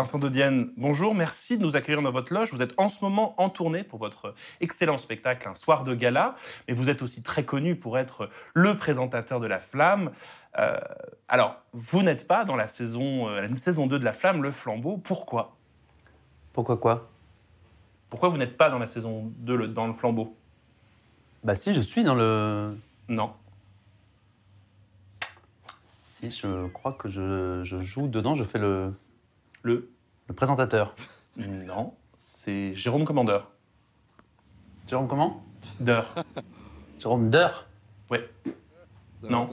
Vincent Dodienne, bonjour, merci de nous accueillir dans votre loge. Vous êtes en ce moment en tournée pour votre excellent spectacle, un soir de gala, mais vous êtes aussi très connu pour être le présentateur de La Flamme. Euh, alors, vous n'êtes pas dans la saison, euh, la saison 2 de La Flamme, le flambeau, pourquoi Pourquoi quoi Pourquoi vous n'êtes pas dans la saison 2 dans le flambeau Bah si, je suis dans le... Non. Si, je crois que je joue dedans, je fais le, le présentateur. Non, c'est Jérôme Commandeur. Jérôme comment Deur. Jérôme Deur Ouais. Non.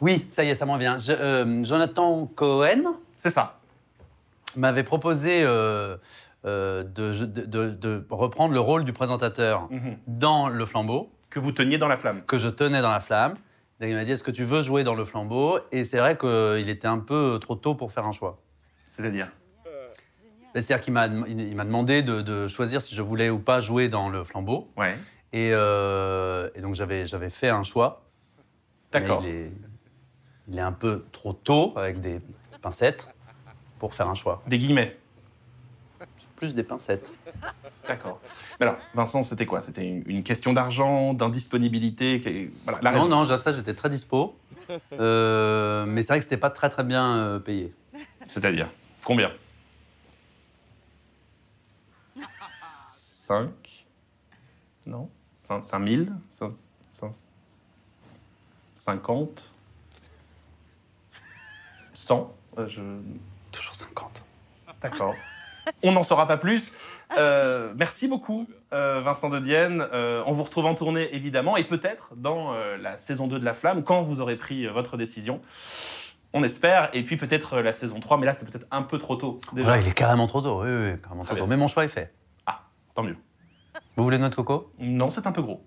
Oui, ça y est, ça m'en vient. Euh, Jonathan Cohen C'est ça. m'avait proposé euh, euh, de reprendre le rôle du présentateur mhm. dans Le Flambeau, Que vous teniez dans la flamme. que je tenais dans la flamme. Il m'a dit Est-ce que tu veux jouer dans le flambeau Et c'est vrai qu'il était un peu trop tôt pour faire un choix. C'est-à-dire ben, C'est-à-dire qu'il m'a demandé de, choisir si je voulais ou pas jouer dans le flambeau. Ouais. Et, euh, donc j'avais fait un choix. D'accord. il est un peu trop tôt, avec des pincettes, pour faire un choix. Des guillemets plus des pincettes. D'accord. Mais alors, Vincent, c'était quoi C'était une question d'argent, d'indisponibilité voilà, Non, non, ça, j'étais très dispo. Euh, mais c'est vrai que c'était pas très, très bien euh, payé. C'est-à-dire Combien 5 Non 5000 50 100 je... Toujours 50. D'accord. On n'en saura pas plus. Ah, euh, merci beaucoup, euh, Vincent de Dienne. Euh, on vous retrouve en tournée, évidemment, et peut-être dans la saison 2 de La Flamme, quand vous aurez pris votre décision. On espère, et puis peut-être la saison 3, mais là, c'est peut-être un peu trop tôt. Déjà. il est carrément trop tôt, oui, oui carrément ah trop tôt. Mais mon choix est fait. Ah, tant mieux. Vous voulez notre coco Non, c'est un peu gros.